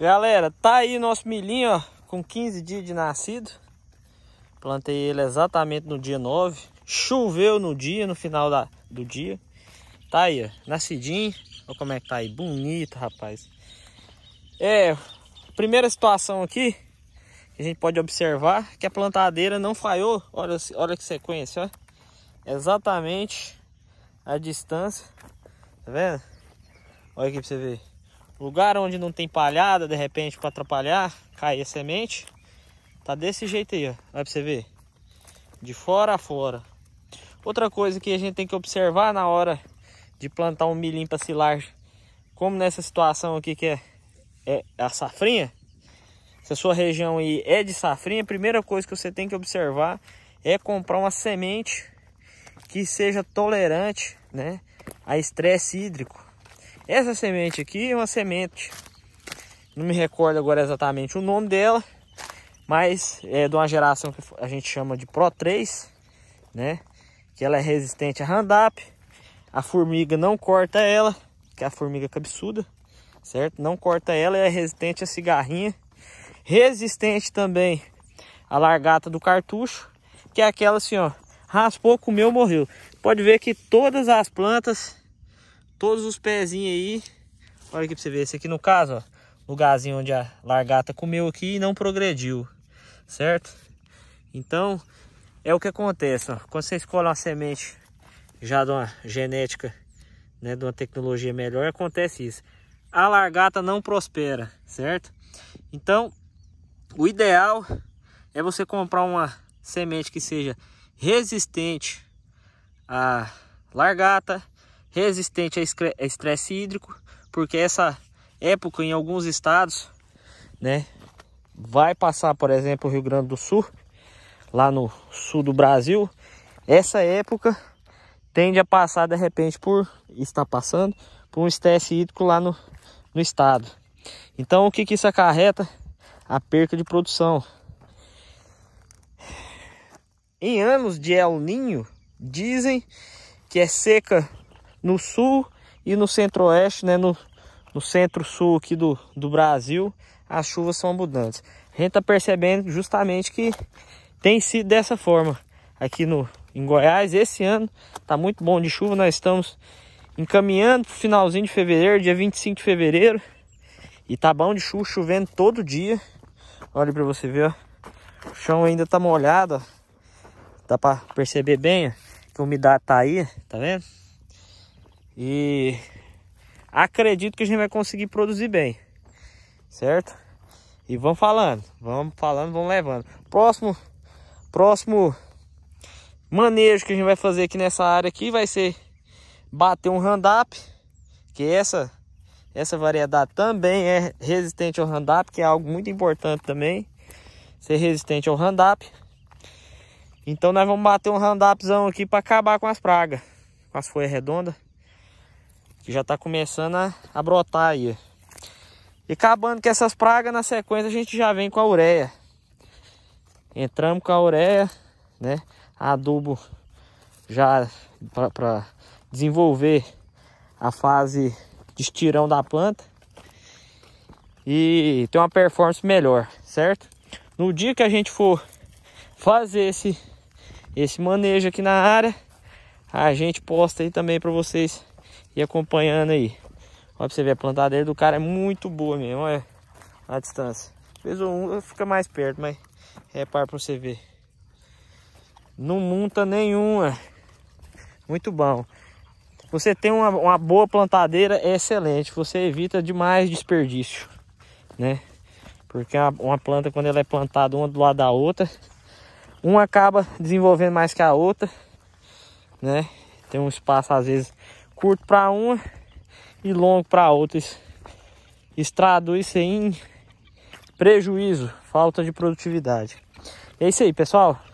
Galera, tá aí nosso milhinho, ó, com 15 dias de nascido. Plantei ele exatamente no dia 9. Choveu no dia, no final da, do dia. Tá aí, ó, nascidinho. Olha como é que tá aí, bonito, rapaz. É, primeira situação aqui, que a gente pode observar, que a plantadeira não falhou. Olha, olha que sequência, ó. Exatamente a distância. Tá vendo? Olha aqui pra você ver. Lugar onde não tem palhada, de repente, para atrapalhar, cair a semente. Tá desse jeito aí, ó. Vai pra você ver. De fora a fora. Outra coisa que a gente tem que observar na hora de plantar um milhinho para largar como nessa situação aqui que é, é a safrinha, se a sua região aí é de safrinha, a primeira coisa que você tem que observar é comprar uma semente que seja tolerante né, a estresse hídrico, essa semente aqui é uma semente, não me recordo agora exatamente o nome dela, mas é de uma geração que a gente chama de Pro 3, né? Que ela é resistente a Roundup, a formiga não corta ela, que é a formiga cabeçuda, certo? Não corta ela, é resistente a cigarrinha, resistente também a largata do cartucho, que é aquela assim, ó, raspou, comeu, morreu. Pode ver que todas as plantas todos os pezinhos aí. Olha aqui pra você ver. Esse aqui no caso, ó. Lugarzinho onde a largata comeu aqui e não progrediu. Certo? Então, é o que acontece, ó. Quando você escolhe uma semente já de uma genética, né? De uma tecnologia melhor, acontece isso. A largata não prospera, certo? Então, o ideal é você comprar uma semente que seja resistente à largata, resistente a estresse hídrico, porque essa época em alguns estados, né, vai passar, por exemplo, o Rio Grande do Sul, lá no sul do Brasil, essa época tende a passar de repente por está passando por um estresse hídrico lá no, no estado. Então, o que que isso acarreta? A perca de produção. Em anos de El Ninho, dizem que é seca no sul e no centro-oeste, né? No, no centro-sul aqui do, do Brasil, as chuvas são abundantes. A gente tá percebendo justamente que tem sido dessa forma aqui no, em Goiás. Esse ano está muito bom de chuva, nós estamos encaminhando finalzinho de fevereiro, dia 25 de fevereiro. E tá bom de chuva, chovendo todo dia. Olha para você ver, ó. O chão ainda tá molhado, ó. Dá para perceber bem ó, que a umidade tá aí, tá vendo? E acredito que a gente vai conseguir produzir bem, certo? E vamos falando, vamos falando, vamos levando. Próximo, próximo manejo que a gente vai fazer aqui nessa área aqui vai ser bater um handap, que essa essa variedade também é resistente ao handap, que é algo muito importante também, ser resistente ao handap. Então nós vamos bater um handapzão aqui para acabar com as pragas, com as folhas redondas que já está começando a, a, brotar aí. E acabando com essas pragas, na sequência a gente já vem com a ureia. Entramos com a ureia, né? Adubo já para desenvolver a fase de estirão da planta e ter uma performance melhor, certo? No dia que a gente for fazer esse, esse manejo aqui na área, a gente posta aí também para vocês e acompanhando aí. Olha pra você ver, a plantadeira do cara é muito boa mesmo, olha a distância. Fez um, fica mais perto, mas repara é pra você ver. Não monta nenhuma. Muito bom. Você tem uma, uma boa plantadeira, é excelente. Você evita demais desperdício, né? Porque uma planta, quando ela é plantada uma do lado da outra, uma acaba desenvolvendo mais que a outra, né? Tem um espaço, às vezes, curto para uma e longo para outra. Isso, isso traduz em prejuízo, falta de produtividade. É isso aí, pessoal.